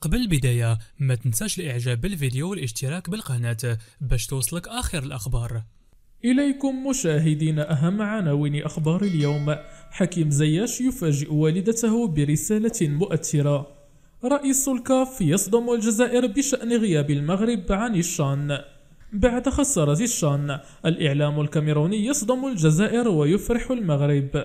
قبل البداية ما تنساش الاعجاب بالفيديو والاشتراك بالقناة باش توصلك اخر الاخبار إليكم مشاهدين أهم عناوين أخبار اليوم حكيم زياش يفاجئ والدته برسالة مؤثرة رئيس الكاف يصدم الجزائر بشأن غياب المغرب عن الشان بعد خسارة الشان الإعلام الكاميروني يصدم الجزائر ويفرح المغرب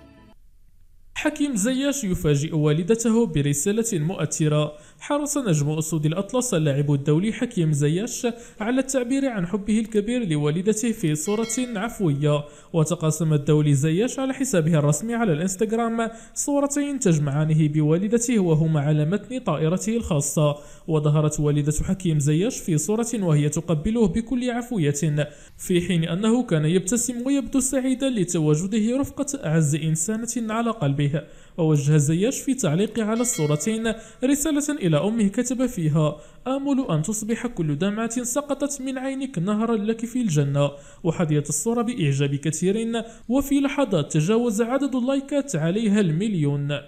حكيم زياش يفاجئ والدته برسالة مؤثرة حرص نجم أسود الأطلس اللاعب الدولي حكيم زياش على التعبير عن حبه الكبير لوالدته في صورة عفوية وتقاسم الدولي زياش على حسابه الرسمي على الانستغرام صورتين تجمعانه بوالدته وهما على متن طائرته الخاصة وظهرت والدة حكيم زياش في صورة وهي تقبله بكل عفوية في حين أنه كان يبتسم ويبدو سعيدا لتواجده رفقة أعز إنسانة على قلبه عليه ووجه زياش في تعليقه على الصورتين رسالة إلى أمه كتب فيها آمل أن تصبح كل دمعة سقطت من عينك نهرا لك في الجنة وحظيت الصورة بإعجاب كثير وفي لحظات تجاوز عدد اللايكات عليها المليون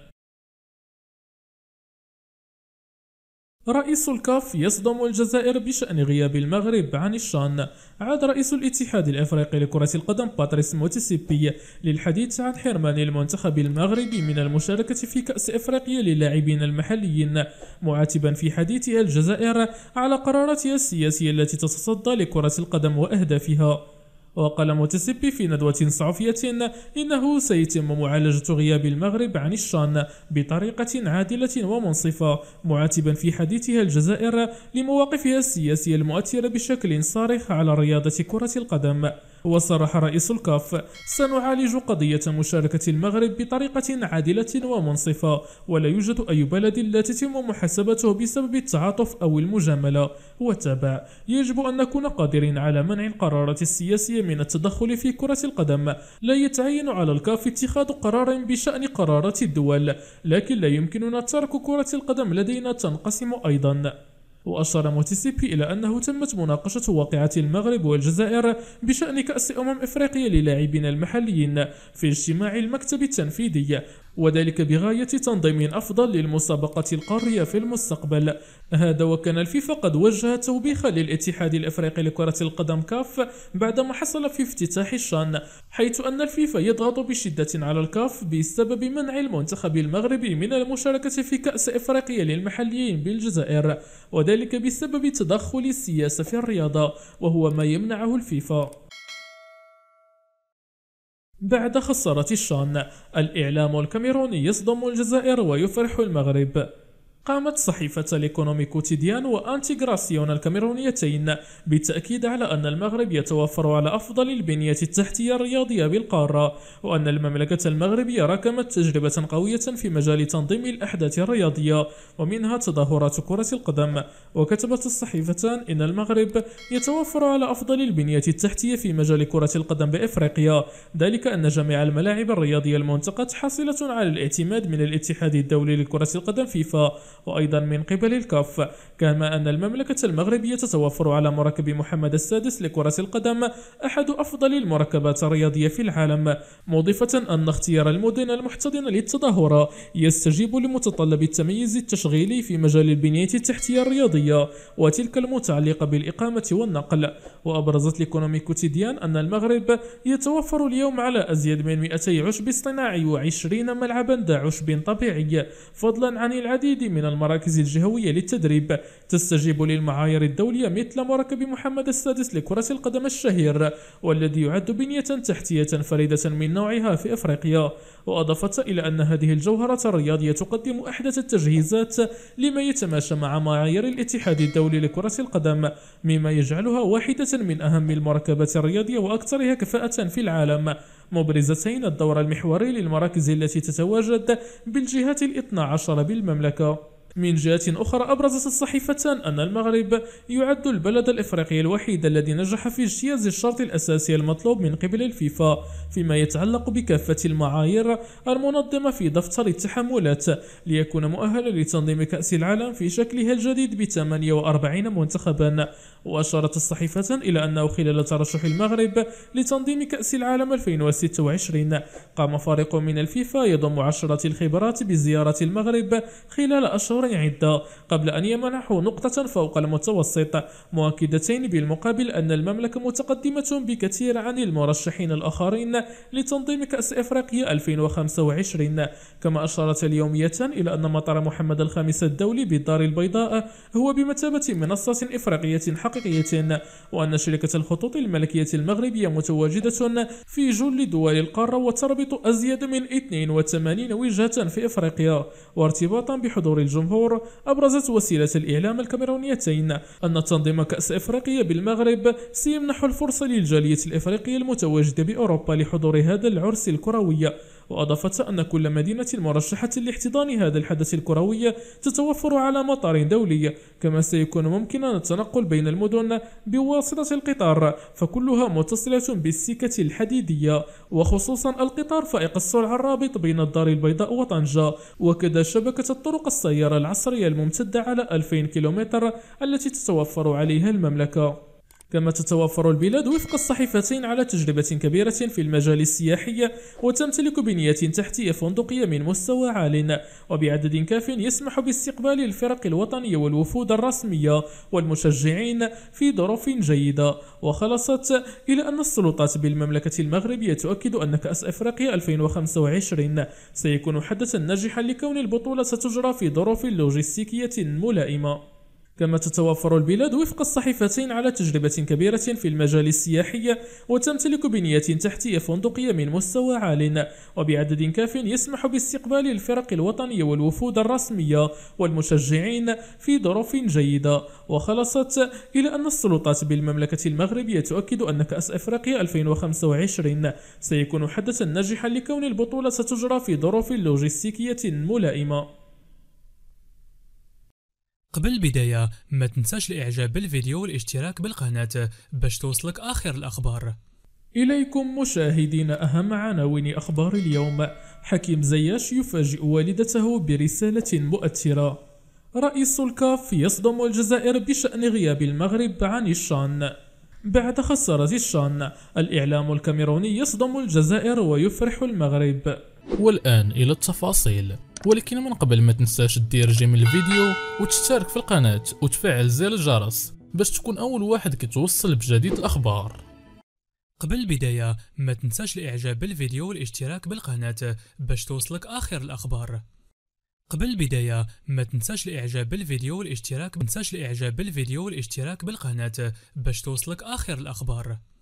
رئيس الكاف يصدم الجزائر بشأن غياب المغرب عن الشان عاد رئيس الاتحاد الافريقي لكرة القدم باتريس موتسيبي للحديث عن حرمان المنتخب المغربي من المشاركة في كأس افريقيا للاعبين المحليين معاتبا في حديثه الجزائر على قراراتها السياسية التي تتصدى لكرة القدم واهدافها وقال متسبي في ندوة صحفية إنه سيتم معالجة غياب المغرب عن الشان بطريقة عادلة ومنصفة معاتبا في حديثها الجزائر لمواقفها السياسية المؤثرة بشكل صارخ على رياضة كرة القدم وصرح رئيس الكاف سنعالج قضية مشاركة المغرب بطريقة عادلة ومنصفة ولا يوجد أي بلد لا تتم محاسبته بسبب التعاطف أو المجاملة وتابع يجب أن نكون قادرين على منع القرارات السياسية من التدخل في كرة القدم لا يتعين على الكاف اتخاذ قرار بشأن قرارات الدول لكن لا يمكننا ترك كرة القدم لدينا تنقسم أيضا وأشار موتيسيبي إلى أنه تمت مناقشة واقعة المغرب والجزائر بشأن كأس أمم إفريقيا للاعبين المحليين في اجتماع المكتب التنفيذي وذلك بغاية تنظيم أفضل للمسابقة القارية في المستقبل هذا وكان الفيفا قد وجه توبيخ للاتحاد الأفريقي لكرة القدم كاف بعدما حصل في افتتاح الشان حيث أن الفيفا يضغط بشدة على الكاف بسبب منع المنتخب المغربي من المشاركة في كأس إفريقيا للمحليين بالجزائر وذلك بسبب تدخل السياسة في الرياضة وهو ما يمنعه الفيفا بعد خسارة الشان الإعلام الكاميروني يصدم الجزائر ويفرح المغرب قامت صحيفة ليكونومي كوتيديان وأنتيغراسيون الكاميرونيتين بالتأكيد على أن المغرب يتوفر على أفضل البنية التحتية الرياضية بالقارة وأن المملكة المغربية ركمت تجربة قوية في مجال تنظيم الأحداث الرياضية ومنها تظاهرات كرة القدم وكتبت الصحيفتان إن المغرب يتوفر على أفضل البنية التحتية في مجال كرة القدم بإفريقيا ذلك أن جميع الملاعب الرياضية المنتقة حاصلة على الاعتماد من الاتحاد الدولي لكرة القدم فيفا وأيضا من قبل الكاف كما أن المملكة المغربية تتوفر على مركب محمد السادس لكرة القدم أحد أفضل المركبات الرياضية في العالم مضيفة أن اختيار المدن المحتضنة للتظاهرة يستجيب لمتطلب التميز التشغيلي في مجال البنية التحتية الرياضية وتلك المتعلقة بالإقامة والنقل وأبرزت ليكونومي كوتيديان أن المغرب يتوفر اليوم على أزيد من 200 عشب اصطناعي و20 ملعبا ذا عشب طبيعي فضلا عن العديد من من المراكز الجهوية للتدريب تستجيب للمعايير الدولية مثل مركب محمد السادس لكرة القدم الشهير والذي يعد بنية تحتية فريدة من نوعها في أفريقيا وأضافت إلى أن هذه الجوهرة الرياضية تقدم أحدث التجهيزات لما يتماشى مع معايير الاتحاد الدولي لكرة القدم مما يجعلها واحدة من أهم المركبات الرياضية وأكثرها كفاءة في العالم مبرزتين الدور المحوري للمراكز التي تتواجد بالجهات الاثنى عشر بالمملكة من جهة أخرى أبرزت الصحيفتان أن المغرب يعد البلد الإفريقي الوحيد الذي نجح في اجتياز الشرط الأساسي المطلوب من قبل الفيفا فيما يتعلق بكافة المعايير المنظمة في دفتر التحملات ليكون مؤهلا لتنظيم كأس العالم في شكلها الجديد ب 48 منتخبا وأشارت الصحيفة إلى أنه خلال ترشح المغرب لتنظيم كأس العالم 2026 قام فريق من الفيفا يضم عشرة الخبرات بزيارة المغرب خلال أشهر شهور عدة قبل أن يمنحوا نقطة فوق المتوسط مؤكدتين بالمقابل أن المملكة متقدمة بكثير عن المرشحين الآخرين لتنظيم كأس إفريقيا 2025 كما أشارت اليومية إلى أن مطار محمد الخامس الدولي بالدار البيضاء هو بمثابة منصة إفريقية حقيقية وأن شركة الخطوط الملكية المغربية متواجدة في جل دول القارة وتربط أزيد من 82 وجهة في إفريقيا وارتباطا بحضور الجمهور الجمهور أبرزت وسيلة الإعلام الكاميرونيتين أن تنظيم كأس إفريقيا بالمغرب سيمنح الفرصة للجالية الإفريقية المتواجدة بأوروبا لحضور هذا العرس الكروي وأضافت أن كل مدينة مرشحة لاحتضان هذا الحدث الكروي تتوفر على مطار دولي كما سيكون ممكنا التنقل بين المدن بواسطة القطار فكلها متصلة بالسكة الحديدية وخصوصا القطار فائق السرعة الرابط بين الدار البيضاء وطنجة وكذا شبكة الطرق السيارة العصرية الممتدة على 2000 كيلومتر التي تتوفر عليها المملكة كما تتوفر البلاد وفق الصحيفتين على تجربة كبيرة في المجال السياحي وتمتلك بنية تحتية فندقية من مستوى عال وبعدد كاف يسمح باستقبال الفرق الوطنية والوفود الرسمية والمشجعين في ظروف جيدة وخلصت إلى أن السلطات بالمملكة المغربية تؤكد أن كأس أفريقيا 2025 سيكون حدثا ناجحا لكون البطولة ستجرى في ظروف لوجستيكية ملائمة كما تتوافر البلاد وفق الصحيفتين على تجربة كبيرة في المجال السياحي وتمتلك بنية تحتية فندقية من مستوى عال وبعدد كاف يسمح باستقبال الفرق الوطنية والوفود الرسمية والمشجعين في ظروف جيدة وخلصت إلى أن السلطات بالمملكة المغربية تؤكد أن كأس أفريقيا 2025 سيكون حدثا ناجحا لكون البطولة ستجرى في ظروف لوجستيكية ملائمة قبل البداية ما تنساش الاعجاب بالفيديو والاشتراك بالقناة باش توصلك اخر الاخبار إليكم مشاهدين أهم عناوين أخبار اليوم حكيم زياش يفاجئ والدته برسالة مؤثرة رئيس الكاف يصدم الجزائر بشأن غياب المغرب عن الشان بعد خسارة الشان الإعلام الكاميروني يصدم الجزائر ويفرح المغرب والآن إلى التفاصيل ولكن من قبل ما تنساش دير جيم الفيديو وتشترك في القناة وتفعل زر الجرس باش تكون أول واحد كتوصل بجديد الأخبار قبل البداية ما تنساش الإعجاب بالفيديو والاشتراك بالقناة باش توصلك آخر الأخبار قبل البداية ما تنساش الإعجاب بالفيديو والاشتراك ما تنساش الإعجاب بالفيديو والاشتراك بالقناة باش توصلك آخر الأخبار